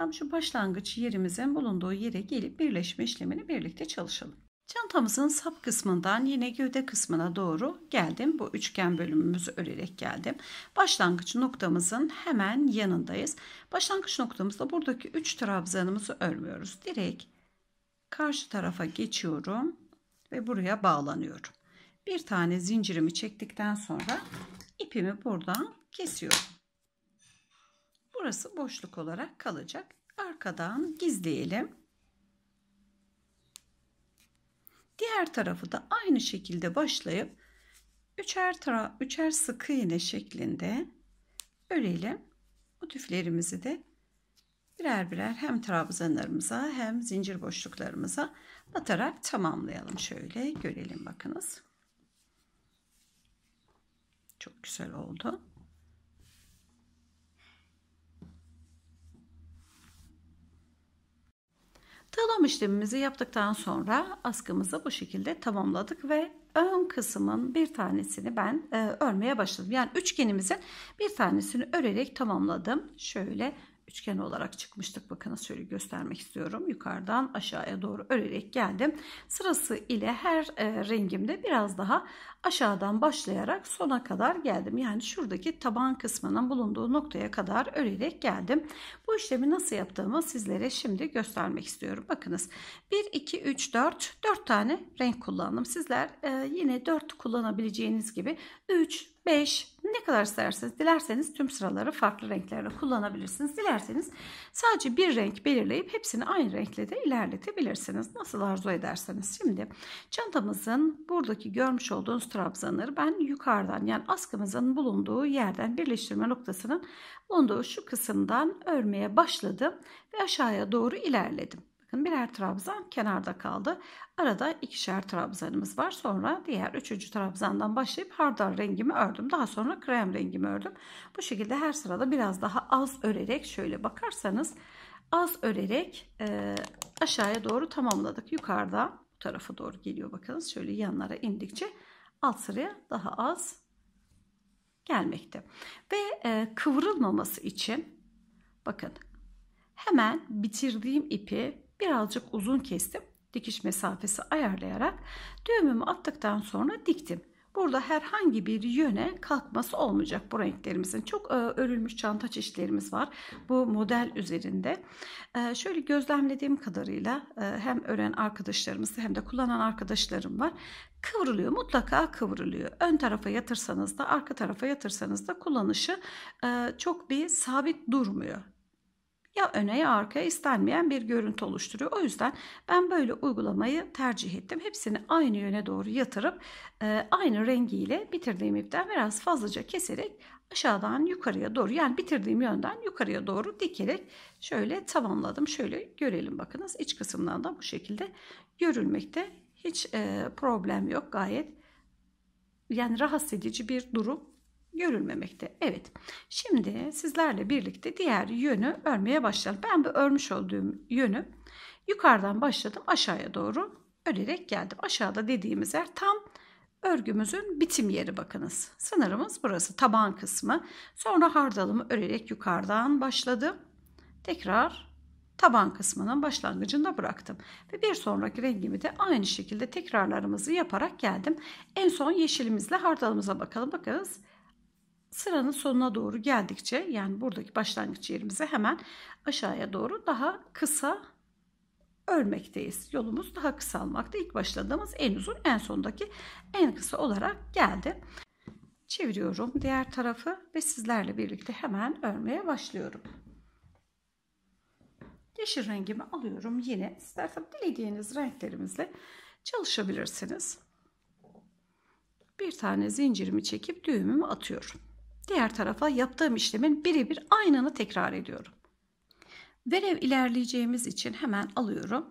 tam şu başlangıç yerimizin bulunduğu yere gelip birleşme işlemini birlikte çalışalım. Çantamızın sap kısmından yine gövde kısmına doğru geldim. Bu üçgen bölümümüzü örerek geldim. Başlangıç noktamızın hemen yanındayız. Başlangıç noktamızda buradaki 3 trabzanımızı örmüyoruz. Direkt karşı tarafa geçiyorum ve buraya bağlanıyorum. Bir tane zincirimi çektikten sonra ipimi buradan kesiyorum. Burası boşluk olarak kalacak. Arkadan gizleyelim. Diğer tarafı da aynı şekilde başlayıp üçer tara üçer sık iğne şeklinde örelim. Motiflerimizi de birer birer hem trabzanlarımıza hem zincir boşluklarımıza batarak tamamlayalım. Şöyle görelim bakınız. Çok güzel oldu. Talam işlemimizi yaptıktan sonra askımızı bu şekilde tamamladık ve ön kısmın bir tanesini ben e, örmeye başladım. Yani üçgenimizin bir tanesini örerek tamamladım. Şöyle üçgen olarak çıkmıştık. Bakın şöyle göstermek istiyorum. Yukarıdan aşağıya doğru örerek geldim. Sırası ile her e, rengimde biraz daha aşağıdan başlayarak sona kadar geldim. Yani şuradaki taban kısmının bulunduğu noktaya kadar örerek geldim. Bu işlemi nasıl yaptığımı sizlere şimdi göstermek istiyorum. Bakınız 1, 2, 3, 4, 4 tane renk kullandım. Sizler e, yine 4 kullanabileceğiniz gibi 3, 5 ne kadar isterseniz dilerseniz tüm sıraları farklı renklerle kullanabilirsiniz. Dilerseniz sadece bir renk belirleyip hepsini aynı renkle de ilerletebilirsiniz. Nasıl arzu ederseniz. Şimdi çantamızın buradaki görmüş olduğunuz trabzanları ben yukarıdan yani askımızın bulunduğu yerden birleştirme noktasının bulunduğu şu kısımdan örmeye başladım ve aşağıya doğru ilerledim bakın birer trabzan kenarda kaldı. Arada ikişer trabzanımız var. Sonra diğer üçüncü trabzandan başlayıp hardal rengimi ördüm. Daha sonra krem rengimi ördüm. Bu şekilde her sırada biraz daha az örerek şöyle bakarsanız az örerek e, aşağıya doğru tamamladık. Yukarıda bu tarafa doğru geliyor bakınız. Şöyle yanlara indikçe alt sıraya daha az gelmekte. Ve e, kıvrılmaması için bakın hemen bitirdiğim ipi birazcık uzun kestim. Dikiş mesafesi ayarlayarak düğümümü attıktan sonra diktim. Burada herhangi bir yöne kalkması olmayacak bu renklerimizin. Çok e, örülmüş çanta çeşitlerimiz var bu model üzerinde. E, şöyle gözlemlediğim kadarıyla e, hem ören arkadaşlarımız hem de kullanan arkadaşlarım var. Kıvrılıyor mutlaka kıvrılıyor. Ön tarafa yatırsanız da arka tarafa yatırsanız da kullanışı e, çok bir sabit durmuyor ya öne ya arkaya istenmeyen bir görüntü oluşturuyor. O yüzden ben böyle uygulamayı tercih ettim. Hepsini aynı yöne doğru yatırıp e, aynı rengiyle bitirdiğim ipten biraz fazlaca keserek aşağıdan yukarıya doğru yani bitirdiğim yönden yukarıya doğru dikerek şöyle tamamladım. Şöyle görelim bakınız iç kısımdan da bu şekilde görülmekte. Hiç e, problem yok gayet yani rahatsız edici bir durum görülmemekte. Evet şimdi sizlerle birlikte diğer yönü örmeye başlayalım. Ben bu örmüş olduğum yönü yukarıdan başladım aşağıya doğru örerek geldim. Aşağıda dediğimiz yer tam örgümüzün bitim yeri bakınız. Sınırımız burası taban kısmı. Sonra hardalımı örerek yukarıdan başladım. Tekrar taban kısmının başlangıcında bıraktım. Ve bir sonraki rengimi de aynı şekilde tekrarlarımızı yaparak geldim. En son yeşilimizle hardalımıza bakalım. Bakınız sıranın sonuna doğru geldikçe yani buradaki başlangıç yerimize hemen aşağıya doğru daha kısa örmekteyiz. Yolumuz daha kısalmakta. İlk başladığımız en uzun en sondaki en kısa olarak geldi. Çeviriyorum diğer tarafı ve sizlerle birlikte hemen örmeye başlıyorum. Yeşil rengimi alıyorum yine. Sizler tabi dilediğiniz renklerimizle çalışabilirsiniz. Bir tane zincirimi çekip düğümümü atıyorum diğer tarafa yaptığım işlemin birebir aynını tekrar ediyorum. Verev ilerleyeceğimiz için hemen alıyorum.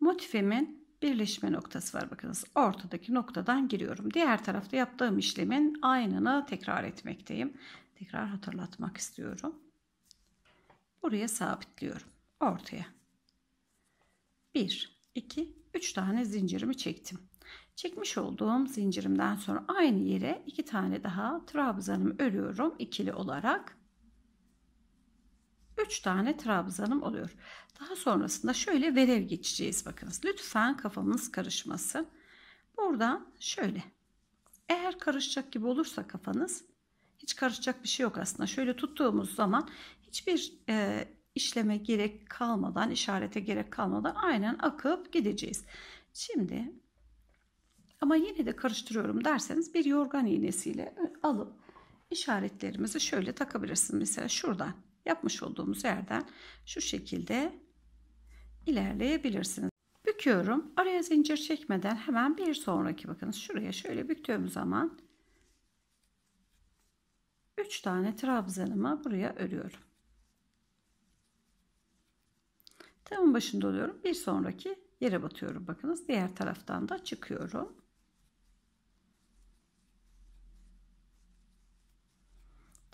Motifimin birleşme noktası var bakınız. Ortadaki noktadan giriyorum. Diğer tarafta yaptığım işlemin aynını tekrar etmekteyim. Tekrar hatırlatmak istiyorum. Buraya sabitliyorum. Ortaya. 1, 2, 3 tane zincirimi çektim. Çekmiş olduğum zincirimden sonra aynı yere iki tane daha trabzanımı örüyorum ikili olarak. Üç tane trabzanım oluyor. Daha sonrasında şöyle verev geçeceğiz bakınız. Lütfen kafamız karışmasın. Buradan şöyle. Eğer karışacak gibi olursa kafanız hiç karışacak bir şey yok aslında. Şöyle tuttuğumuz zaman hiçbir e, işleme gerek kalmadan, işarete gerek kalmadan aynen akıp gideceğiz. Şimdi ama yine de karıştırıyorum derseniz bir yorgan iğnesiyle alıp işaretlerimizi şöyle takabilirsiniz. Mesela şuradan yapmış olduğumuz yerden şu şekilde ilerleyebilirsiniz. Büküyorum. Araya zincir çekmeden hemen bir sonraki bakınız şuraya şöyle büktüğüm zaman 3 tane trabzanımı buraya örüyorum. Tamın başında oluyorum. Bir sonraki yere batıyorum. Bakınız diğer taraftan da çıkıyorum.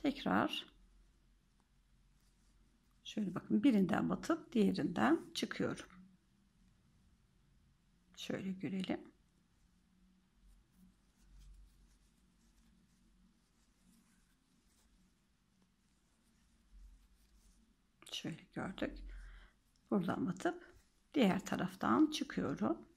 tekrar şöyle bakın birinden batıp diğerinden çıkıyorum. Şöyle görelim. Şöyle gördük. Buradan batıp diğer taraftan çıkıyorum.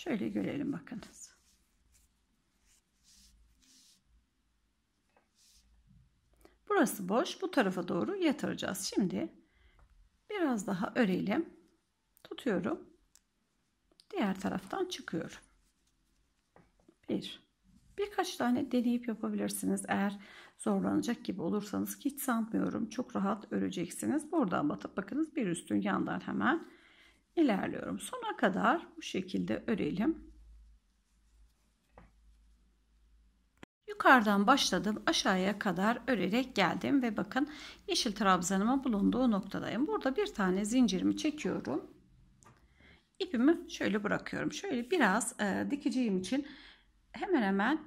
Şöyle görelim bakınız. Burası boş. Bu tarafa doğru yatıracağız. Şimdi biraz daha örelim. Tutuyorum. Diğer taraftan çıkıyorum. Bir. Birkaç tane deneyip yapabilirsiniz. Eğer zorlanacak gibi olursanız hiç sanmıyorum. Çok rahat öreceksiniz. Buradan batıp bakınız bir üstün yandan hemen ilerliyorum. Sona kadar bu şekilde örelim. Yukarıdan başladım aşağıya kadar örerek geldim ve bakın yeşil trabzanımın bulunduğu noktadayım. Burada bir tane zincirimi çekiyorum. İpimi şöyle bırakıyorum. Şöyle biraz e, dikeceğim için hemen hemen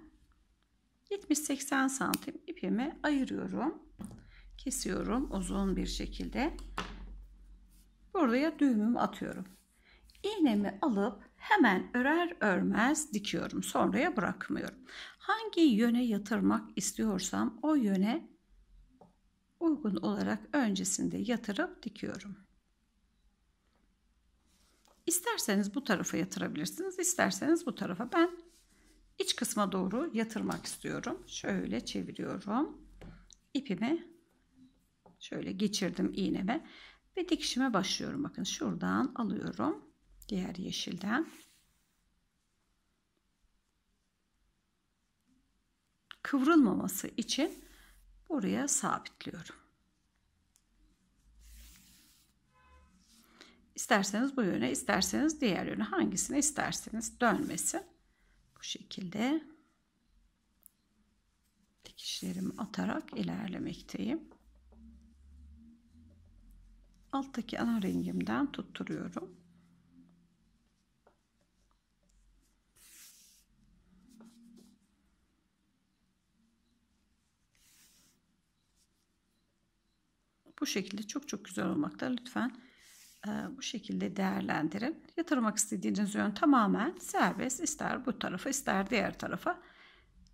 70-80 santim ipimi ayırıyorum. Kesiyorum uzun bir şekilde. Buraya düğümümü atıyorum. İğnemi alıp hemen örer örmez dikiyorum. Sonraya bırakmıyorum. Hangi yöne yatırmak istiyorsam o yöne uygun olarak öncesinde yatırıp dikiyorum. İsterseniz bu tarafa yatırabilirsiniz, isterseniz bu tarafa. Ben iç kısma doğru yatırmak istiyorum. Şöyle çeviriyorum. İpimi şöyle geçirdim iğneme. Ve dikişime başlıyorum. Bakın şuradan alıyorum. Diğer yeşilden. Kıvrılmaması için buraya sabitliyorum. İsterseniz bu yöne, isterseniz diğer yöne hangisini isterseniz dönmesi. Bu şekilde dikişlerimi atarak ilerlemekteyim alttaki ana rengimden tutturuyorum. Bu şekilde çok çok güzel olmakta lütfen e, bu şekilde değerlendirin. Yatırmak istediğiniz yön tamamen serbest. İster bu tarafa ister diğer tarafa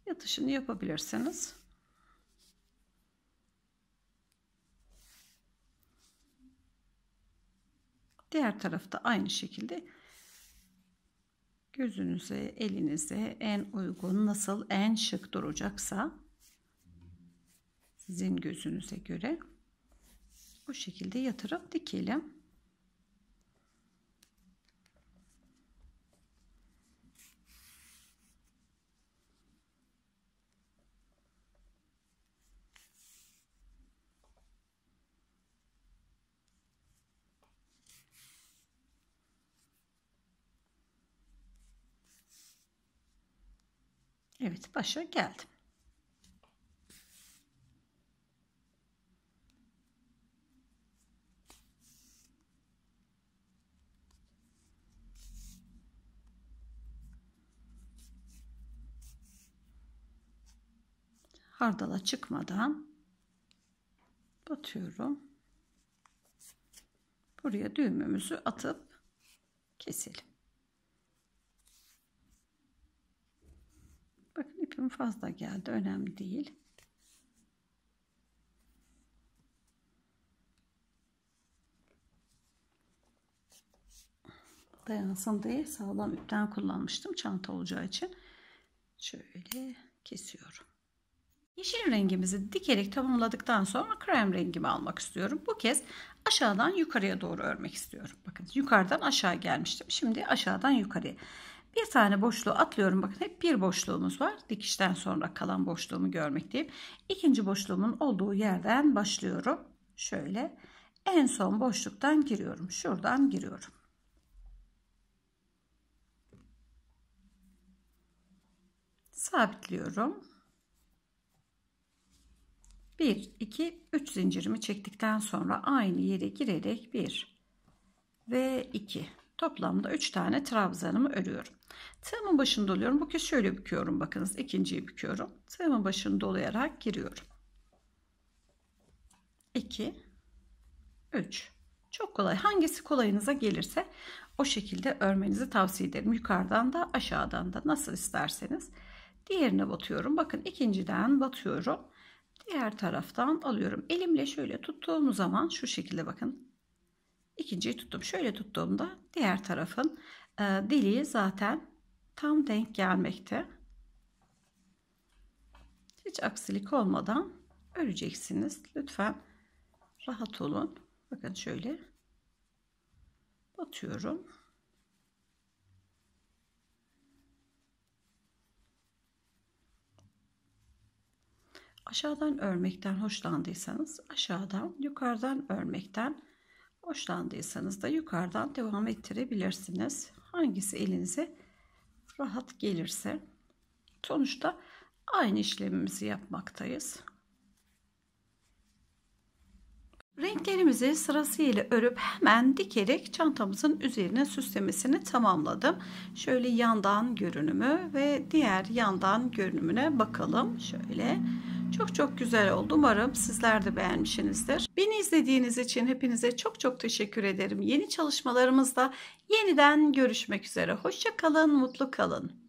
yatışını yapabilirsiniz. Diğer tarafta aynı şekilde gözünüze, elinize en uygun, nasıl en şık duracaksa sizin gözünüze göre bu şekilde yatırıp dikelim. Evet başa geldim. hardala çıkmadan batıyorum. Buraya düğümümüzü atıp keselim. İpim fazla geldi. Önemli değil. Dayansın diye sağlam ipten kullanmıştım çanta olacağı için. Şöyle kesiyorum. Yeşil rengimizi dikerek tamamladıktan sonra krem rengimi almak istiyorum. Bu kez aşağıdan yukarıya doğru örmek istiyorum. Bakın yukarıdan aşağı gelmiştim. Şimdi aşağıdan yukarıya. Bir tane boşluğu atlıyorum. Bakın hep bir boşluğumuz var. Dikişten sonra kalan boşluğumu görmekteyim. İkinci boşluğumun olduğu yerden başlıyorum. Şöyle en son boşluktan giriyorum. Şuradan giriyorum. Sabitliyorum. 1, 2, 3 zincirimi çektikten sonra aynı yere girerek 1 ve 2 Toplamda 3 tane trabzanımı örüyorum. Tığımın başını doluyorum. Bu kez şöyle büküyorum. Bakınız ikinciyi büküyorum. Tığımın başını dolayarak giriyorum. 2 3 Çok kolay. Hangisi kolayınıza gelirse o şekilde örmenizi tavsiye ederim. Yukarıdan da aşağıdan da nasıl isterseniz. Diğerine batıyorum. Bakın ikinciden batıyorum. Diğer taraftan alıyorum. Elimle şöyle tuttuğum zaman şu şekilde bakın ikinciyi tuttum. Şöyle tuttuğumda diğer tarafın e, deliği zaten tam denk gelmekte. Hiç aksilik olmadan öreceksiniz. Lütfen rahat olun. Bakın şöyle batıyorum. Aşağıdan örmekten hoşlandıysanız aşağıdan, yukarıdan örmekten Hoşlandıysanız da yukarıdan devam ettirebilirsiniz. Hangisi elinize rahat gelirse. Sonuçta aynı işlemimizi yapmaktayız. Renklerimizi sırasıyla örüp hemen dikerek çantamızın üzerine süslemesini tamamladım. Şöyle yandan görünümü ve diğer yandan görünümüne bakalım. Şöyle çok çok güzel oldu. Umarım sizler de beğenmişsinizdir. Beni izlediğiniz için hepinize çok çok teşekkür ederim. Yeni çalışmalarımızda yeniden görüşmek üzere. Hoşça kalın, mutlu kalın.